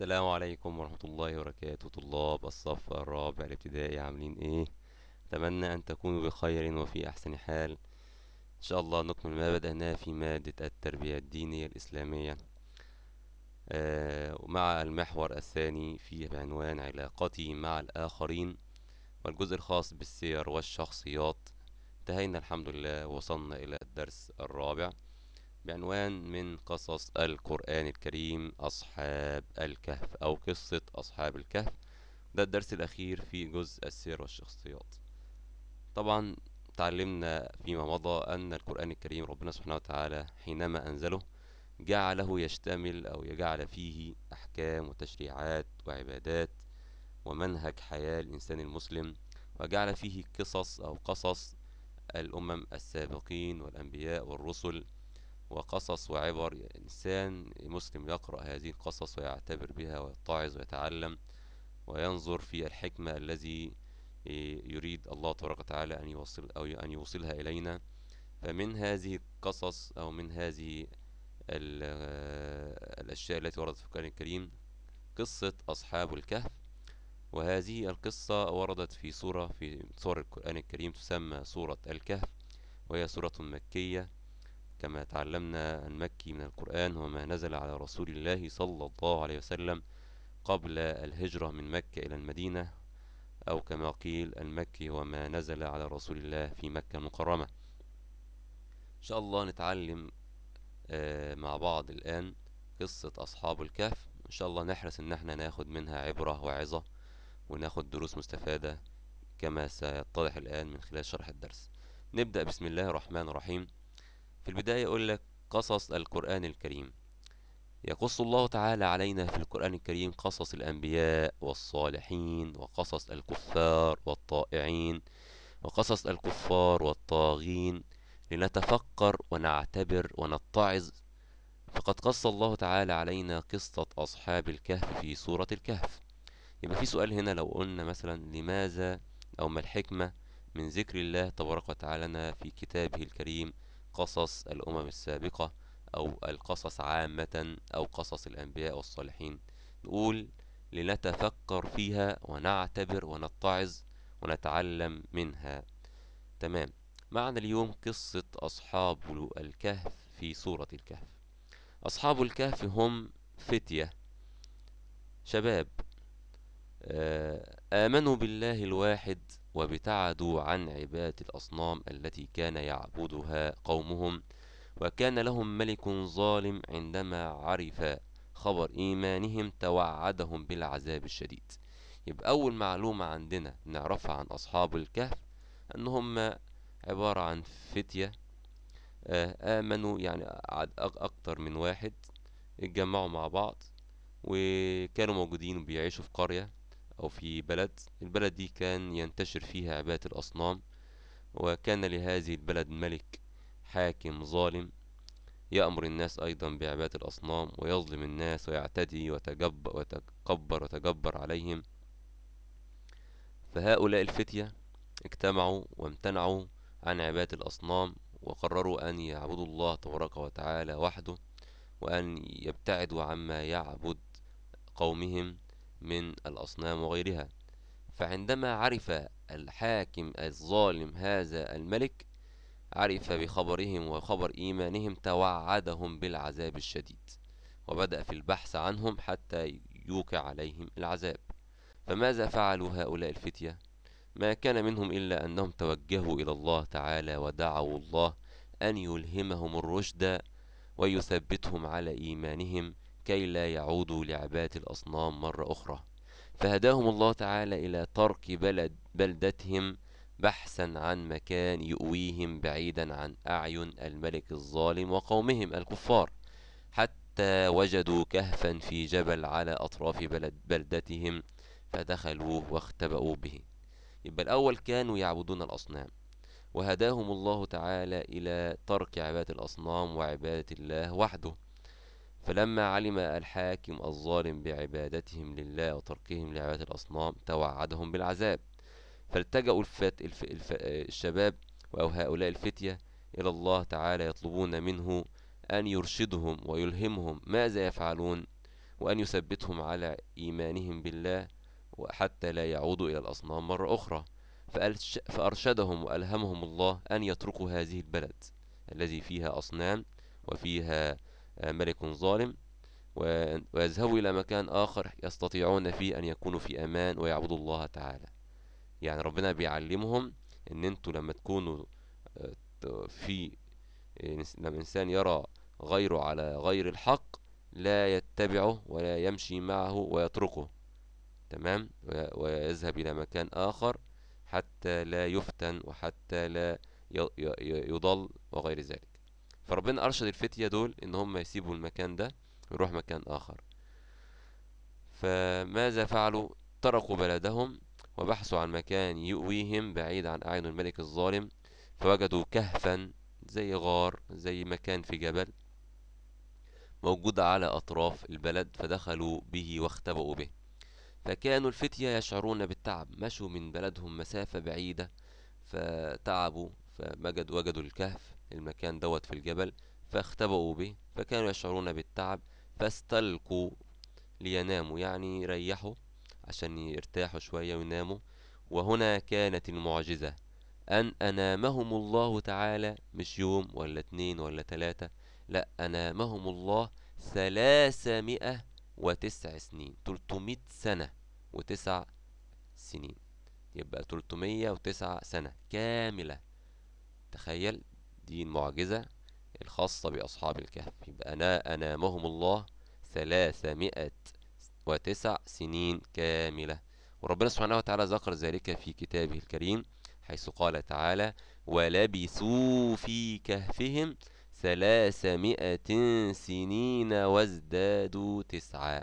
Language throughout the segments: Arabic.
السلام عليكم ورحمة الله وبركاته طلاب الصف الرابع الابتدائي عاملين ايه؟ أتمنى أن تكونوا بخير وفي أحسن حال إن شاء الله نكمل ما بدأناه في مادة التربية الدينية الإسلامية آه مع المحور الثاني في بعنوان علاقتي مع الآخرين والجزء الخاص بالسير والشخصيات انتهينا الحمد لله وصلنا إلى الدرس الرابع بعنوان من قصص القرآن الكريم أصحاب الكهف أو قصة أصحاب الكهف ده الدرس الأخير في جزء السير والشخصيات طبعا تعلمنا فيما مضى أن القرآن الكريم ربنا سبحانه وتعالى حينما أنزله جعله يشتمل أو يجعل فيه أحكام وتشريعات وعبادات ومنهج حياة الإنسان المسلم وجعل فيه قصص أو قصص الأمم السابقين والأنبياء والرسل وقصص وعبر يعني إنسان مسلم يقرأ هذه القصص ويعتبر بها ويتعظ ويتعلم وينظر في الحكمة الذي إيه، يريد الله تبارك وتعالى أن يوصل أو أن يوصلها إلينا فمن هذه القصص أو من هذه آه، الأشياء التي وردت في القرآن الكريم قصة أصحاب الكهف وهذه القصة وردت في سورة في سور القرآن الكريم تسمى سورة الكهف وهي سورة مكية كما تعلمنا المكي من القرآن وما نزل على رسول الله صلى الله عليه وسلم قبل الهجرة من مكة إلى المدينة أو كما قيل المكي وما نزل على رسول الله في مكة المكرمة إن شاء الله نتعلم آه، مع بعض الآن قصة أصحاب الكهف إن شاء الله نحرص إن احنا ناخد منها عبرة وعظة وناخد دروس مستفادة كما سيتضح الآن من خلال شرح الدرس نبدأ بسم الله الرحمن الرحيم في البداية أقول لك قصص القرآن الكريم يقص الله تعالى علينا في القرآن الكريم قصص الأنبياء والصالحين وقصص الكفار والطائعين وقصص الكفار والطاغين لنتفكر ونعتبر ونتعظ فقد قص الله تعالى علينا قصة أصحاب الكهف في سورة الكهف يبقى في سؤال هنا لو قلنا مثلا لماذا أو ما الحكمة من ذكر الله تبارك وتعالى في كتابه الكريم قصص الأمم السابقة أو القصص عامة أو قصص الأنبياء والصالحين نقول لنتفكر فيها ونعتبر ونتعظ ونتعلم منها تمام معنا اليوم قصة أصحاب الكهف في سورة الكهف أصحاب الكهف هم فتية شباب آه، آمنوا بالله الواحد وابتعدوا عن عبادة الأصنام التي كان يعبدها قومهم وكان لهم ملك ظالم عندما عرف خبر إيمانهم توعدهم بالعذاب الشديد يبقى أول معلومة عندنا نعرفها عن أصحاب الكهف أنهم عبارة عن فتية آه، آمنوا يعني أكتر من واحد اتجمعوا مع بعض وكانوا موجودين بيعيشوا في قرية أو في بلد البلد دي كان ينتشر فيها عبادة الأصنام وكان لهذه البلد ملك حاكم ظالم يأمر الناس أيضا بعبادة الأصنام ويظلم الناس ويعتدي وتجبر, وتكبر وتجبر عليهم فهؤلاء الفتية اجتمعوا وامتنعوا عن عبادة الأصنام وقرروا أن يعبدوا الله تبارك وتعالى وحده وأن يبتعدوا عما يعبد قومهم من الأصنام وغيرها فعندما عرف الحاكم الظالم هذا الملك عرف بخبرهم وخبر إيمانهم توعدهم بالعذاب الشديد وبدأ في البحث عنهم حتى يوقع عليهم العذاب فماذا فعلوا هؤلاء الفتية؟ ما كان منهم إلا أنهم توجهوا إلى الله تعالى ودعوا الله أن يلهمهم الرشد ويثبتهم على إيمانهم كي لا يعودوا لعباد الأصنام مرة أخرى فهداهم الله تعالى إلى ترك بلد بلدتهم بحثا عن مكان يؤويهم بعيدا عن أعين الملك الظالم وقومهم الكفار حتى وجدوا كهفا في جبل على أطراف بلد بلدتهم فدخلوه واختبأوا به يبقى الأول كانوا يعبدون الأصنام وهداهم الله تعالى إلى ترك عبادة الأصنام وعبادة الله وحده فلما علم الحاكم الظالم بعبادتهم لله وتركهم لعبادة الأصنام توعدهم بالعذاب فالتجأوا الفت الف الف الشباب أو هؤلاء الفتية إلى الله تعالى يطلبون منه أن يرشدهم ويلهمهم ماذا يفعلون وأن يثبتهم على إيمانهم بالله وحتى لا يعودوا إلى الأصنام مرة أخرى فأرشدهم وألهمهم الله أن يتركوا هذه البلد الذي فيها أصنام وفيها آه، ملك ظالم ويذهبوا نعم. إلى مكان آخر يستطيعون فيه أن يكونوا في أمان ويعبدوا الله تعالى يعني ربنا بيعلمهم أن أنتوا لما تكونوا آه، في لما الإنسان يرى غيره على غير الحق لا يتبعه ولا يمشي معه ويتركه تمام ويذهب إلى مكان آخر حتى لا يفتن وحتى لا يضل وغير ذلك فربنا أرشد الفتية دول إن هم يسيبوا المكان ده ويروح مكان آخر فماذا فعلوا تركوا بلدهم وبحثوا عن مكان يؤويهم بعيد عن أعين الملك الظالم فوجدوا كهفا زي غار زي مكان في جبل موجود على أطراف البلد فدخلوا به واختبأوا به فكانوا الفتية يشعرون بالتعب مشوا من بلدهم مسافة بعيدة فتعبوا فوجدوا وجدوا الكهف المكان دوت في الجبل فاختبؤوا به فكانوا يشعرون بالتعب فاستلقوا ليناموا يعني يريحوا عشان يرتاحوا شوية ويناموا وهنا كانت المعجزة أن أنامهم الله تعالى مش يوم ولا اتنين ولا تلاتة لا أنامهم الله ثلاثمائة وتسع سنين تلتمائة سنة وتسع سنين يبقى تلتمية وتسع سنة كاملة تخيل الدين معجزة الخاصة بأصحاب الكهف يبقى أنا أنامهم الله ثلاثمائة وتسع سنين كاملة وربنا سبحانه وتعالى ذكر ذلك في كتابه الكريم حيث قال تعالى ولبثوا في كهفهم ثلاثمائة سنين وازدادوا تسعة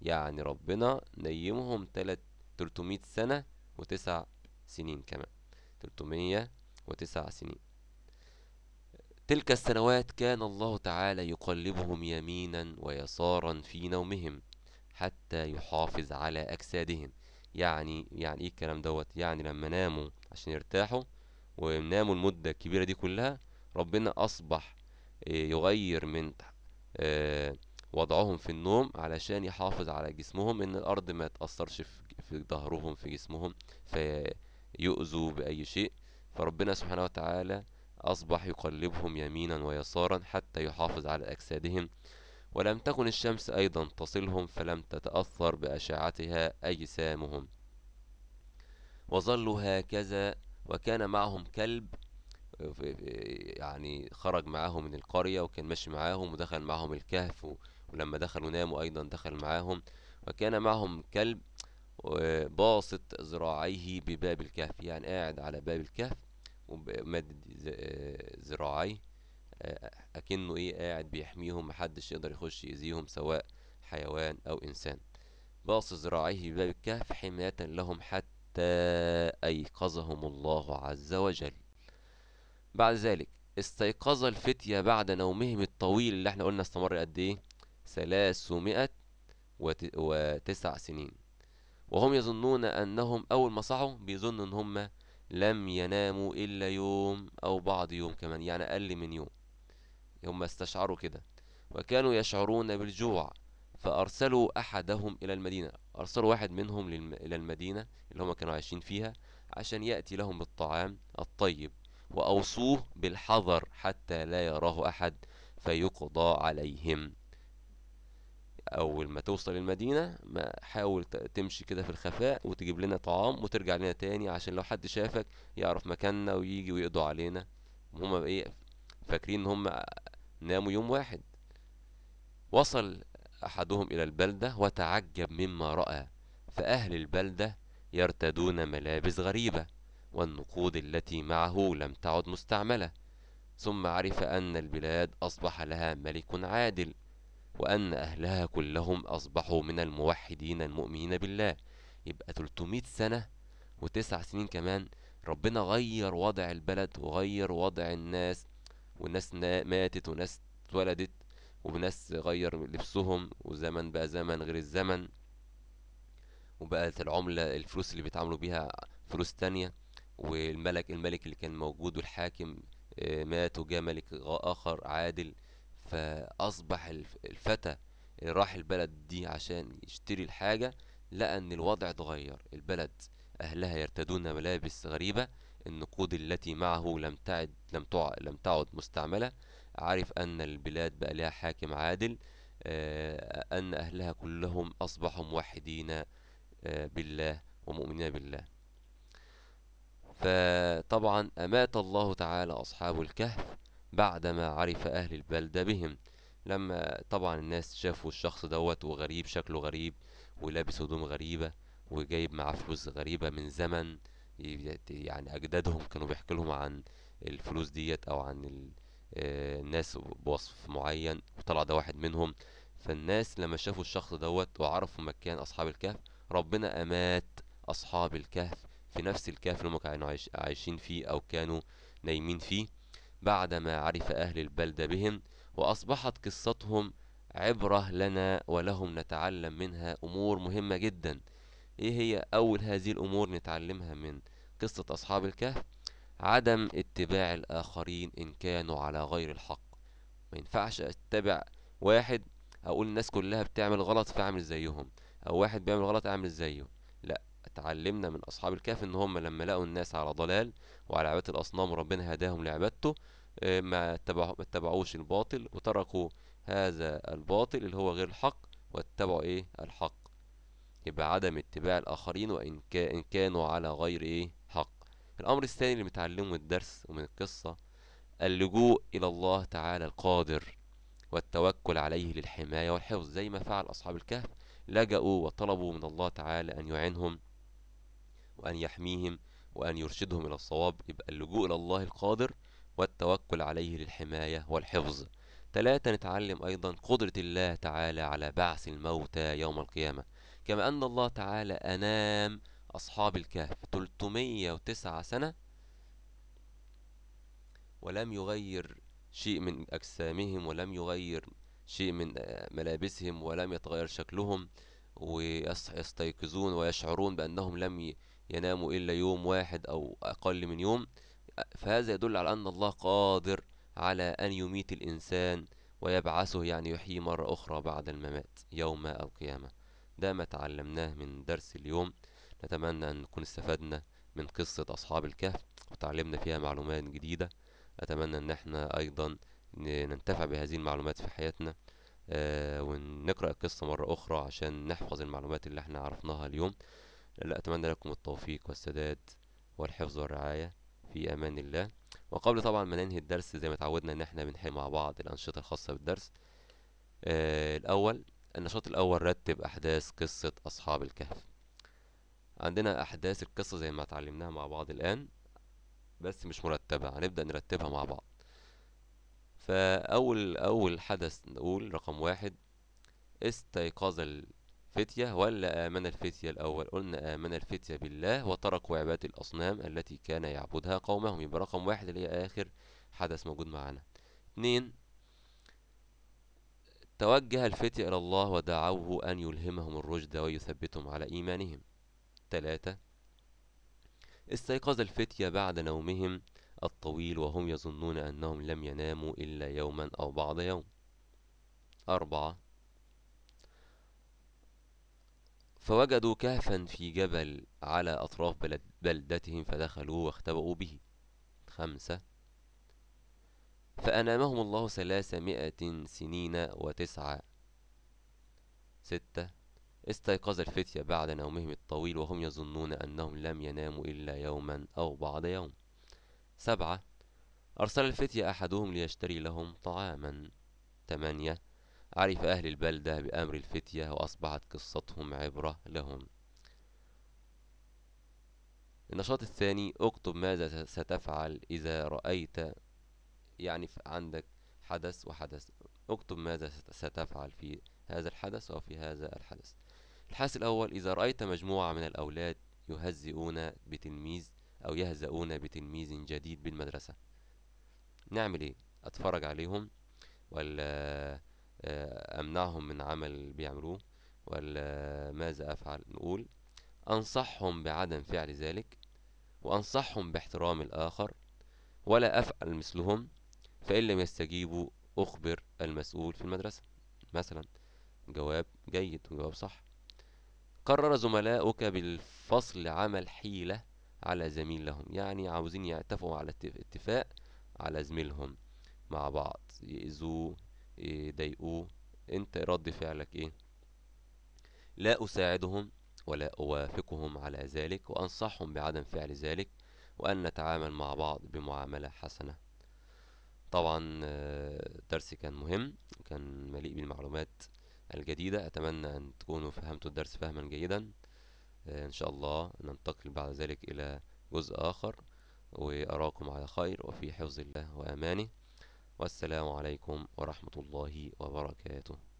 يعني ربنا نيمهم تلت 300 سنة وتسع سنين كمان وتسع سنين تلك السنوات كان الله تعالى يقلبهم يمينا ويسارا في نومهم حتى يحافظ على أجسادهم يعني يعني ايه الكلام دوت يعني لما ناموا عشان يرتاحوا وناموا المدة الكبيرة دي كلها ربنا أصبح آه، يغير من آه، وضعهم في النوم علشان يحافظ على جسمهم ان الأرض ما تأثرش في ظهرهم في جسمهم فيؤذوا بأي شيء فربنا سبحانه وتعالى أصبح يقلبهم يمينا ويسارا حتى يحافظ على أجسادهم ولم تكن الشمس أيضا تصلهم فلم تتأثر بأشعتها أجسامهم وظلوا هكذا وكان معهم كلب يعني خرج معاهم من القرية وكان ماشي معاهم ودخل معاهم الكهف ولما دخلوا ناموا أيضا دخل معاهم وكان معهم كلب آه، باسط ذراعيه بباب الكهف يعني قاعد على باب الكهف ومادد ذراعيه آه، آه، اكنه ايه قاعد بيحميهم محدش يقدر يخش يأذيهم سواء حيوان او انسان باص ذراعيه بباب الكهف حماية لهم حتى ايقظهم الله عز وجل بعد ذلك استيقظ الفتية بعد نومهم الطويل اللي احنا قلنا استمر قد ايه ثلاثمائة وتسع سنين وهم يظنون انهم اول ما صحوا بيظنوا ان هم لم يناموا إلا يوم أو بعض يوم كمان يعني أقل من يوم هم استشعروا كده وكانوا يشعرون بالجوع فأرسلوا أحدهم إلى المدينة أرسلوا واحد منهم للم... إلى المدينة اللي هم كانوا عايشين فيها عشان يأتي لهم بالطعام الطيب وأوصوه بالحذر حتى لا يراه أحد فيقضى عليهم اول ما توصل المدينه ما حاول تمشي كده في الخفاء وتجيب لنا طعام وترجع لنا تاني عشان لو حد شافك يعرف مكاننا ويجي ويقضوا علينا هما ايه فاكرين ان هما ناموا يوم واحد وصل احدهم الى البلده وتعجب مما راى فاهل البلده يرتدون ملابس غريبه والنقود التي معه لم تعد مستعمله ثم عرف ان البلاد اصبح لها ملك عادل وأن أهلها كلهم أصبحوا من الموحدين المؤمنين بالله يبقى 300 سنة وتسع سنين كمان ربنا غير وضع البلد وغير وضع الناس والناس ماتت وناس اتولدت وناس غير لبسهم وزمن بقى زمن غير الزمن وبقت العملة الفلوس اللي بيتعاملوا بيها فلوس تانية والملك الملك اللي كان موجود والحاكم آه، مات وجاء ملك آخر عادل فأصبح الفتى اللي راح البلد دي عشان يشتري الحاجة لقى إن الوضع اتغير البلد أهلها يرتدون ملابس غريبة النقود التي معه لم تعد لم تعد, لم تعد مستعملة عرف أن البلاد بقى لها حاكم عادل آه، أن أهلها كلهم أصبحوا موحدين آه، بالله ومؤمنين بالله فطبعا أمات الله تعالى أصحاب الكهف بعدما عرف أهل البلدة بهم لما طبعا الناس شافوا الشخص دوت وغريب شكله غريب ولابس هدوم غريبة وجايب معاه فلوس غريبة من زمن يعني أجدادهم كانوا بيحكي لهم عن الفلوس ديت أو عن آه، الناس بوصف معين وطلع ده واحد منهم فالناس لما شافوا الشخص دوت وعرفوا مكان أصحاب الكهف ربنا أمات أصحاب الكهف في نفس الكهف اللي هم كانوا عايشين فيه أو كانوا نايمين فيه بعدما عرف أهل البلدة بهم وأصبحت قصتهم عبرة لنا ولهم نتعلم منها أمور مهمة جدا إيه هي أول هذه الأمور نتعلمها من قصة أصحاب الكهف عدم اتباع الآخرين إن كانوا على غير الحق ما ينفعش أتبع واحد أقول الناس كلها بتعمل غلط فأعمل زيهم أو واحد بيعمل غلط أعمل زيه اتعلمنا من أصحاب الكهف إن هم لما لقوا الناس على ضلال وعلى عبادة الأصنام ربنا هداهم لعبادته آه، ما اتبعوش الباطل وتركوا هذا الباطل اللي هو غير الحق واتبعوا إيه الحق يبقى عدم اتباع الآخرين وإن كان كانوا على غير إيه حق الأمر الثاني اللي متعلمه من الدرس ومن القصة اللجوء إلى الله تعالى القادر والتوكل عليه للحماية والحفظ زي ما فعل أصحاب الكهف لجأوا وطلبوا من الله تعالى أن يعينهم وأن يحميهم وأن يرشدهم إلى الصواب يبقى اللجوء إلى الله القادر والتوكل عليه للحماية والحفظ ثلاثة نتعلم أيضا قدرة الله تعالى على بعث الموتى يوم القيامة كما أن الله تعالى أنام أصحاب الكهف 309 سنة ولم يغير شيء من أجسامهم ولم يغير شيء من ملابسهم ولم يتغير شكلهم ويستيقظون ويشعرون بأنهم لم يناموا إلا يوم واحد أو أقل من يوم فهذا يدل على أن الله قادر على أن يميت الإنسان ويبعثه يعني يحيي مرة أخرى بعد الممات يوم القيامة ده ما تعلمناه من درس اليوم نتمنى أن نكون استفدنا من قصة أصحاب الكهف وتعلمنا فيها معلومات جديدة أتمنى أن احنا أيضا ننتفع بهذه المعلومات في حياتنا آه، ونقرأ القصة مرة أخرى عشان نحفظ المعلومات اللي احنا عرفناها اليوم لا أتمنى لكم التوفيق والسداد والحفظ والرعاية في أمان الله وقبل طبعا ما ننهي الدرس زي ما اتعودنا إن احنا بنحل مع بعض الأنشطة الخاصة بالدرس آه الأول النشاط الأول رتب أحداث قصة أصحاب الكهف عندنا أحداث القصة زي ما اتعلمناها مع بعض الآن بس مش مرتبة هنبدأ نرتبها مع بعض فأول أول حدث نقول رقم واحد استيقظ الفتية ولا آمن الفتية الأول قلنا آمن الفتية بالله وتركوا عبادة الأصنام التي كان يعبدها قومهم يبقى رقم واحد اللي هي آخر حدث موجود معانا اتنين توجه الفتية إلى الله ودعوه أن يلهمهم الرشد ويثبتهم على إيمانهم ثلاثة استيقظ الفتية بعد نومهم الطويل وهم يظنون أنهم لم يناموا إلا يوما أو بعض يوم أربعة فوجدوا كهفا في جبل على أطراف بلد بلدتهم فدخلوه واختبأوا به خمسة فأنامهم الله ثلاثمائة سنين وتسعة ستة استيقظ الفتية بعد نومهم الطويل وهم يظنون أنهم لم يناموا إلا يوما أو بعض يوم سبعة أرسل الفتية أحدهم ليشتري لهم طعاما ثمانية عرف أهل البلدة بأمر الفتية وأصبحت قصتهم عبرة لهم النشاط الثاني اكتب ماذا ستفعل إذا رأيت يعني عندك حدث وحدث اكتب ماذا ستفعل في هذا الحدث أو في هذا الحدث الحاس الأول إذا رأيت مجموعة من الأولاد يهزئون بتلميذ أو يهزؤون بتلميذ جديد بالمدرسة نعمل إيه؟ أتفرج عليهم ولا آه، أمنعهم من عمل بيعملوه ولا آه، ماذا أفعل؟ نقول أنصحهم بعدم فعل ذلك وأنصحهم باحترام الآخر ولا أفعل مثلهم فإن لم يستجيبوا أخبر المسؤول في المدرسة مثلا جواب جيد وجواب صح قرر زملاؤك بالفصل عمل حيلة على زميل لهم يعني عاوزين يتفقوا على اتفاق على زميلهم مع بعض يأذوه يضايقوه انت رد فعلك ايه لا أساعدهم ولا أوافقهم على ذلك وأنصحهم بعدم فعل ذلك وأن نتعامل مع بعض بمعاملة حسنة طبعا الدرس كان مهم كان مليء بالمعلومات الجديدة أتمنى أن تكونوا فهمتوا الدرس فهما جيدا آه، إن شاء الله ننتقل بعد ذلك إلى جزء آخر وأراكم على خير وفي حفظ الله وأمانه والسلام عليكم ورحمة الله وبركاته